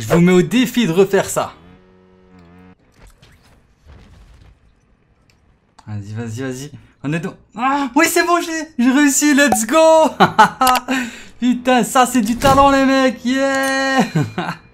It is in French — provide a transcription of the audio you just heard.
Je vous mets au défi de refaire ça. Vas-y, vas-y, vas-y. On est donc... Ah Oui, c'est bon, j'ai réussi, let's go Putain, ça c'est du talent les mecs, yeah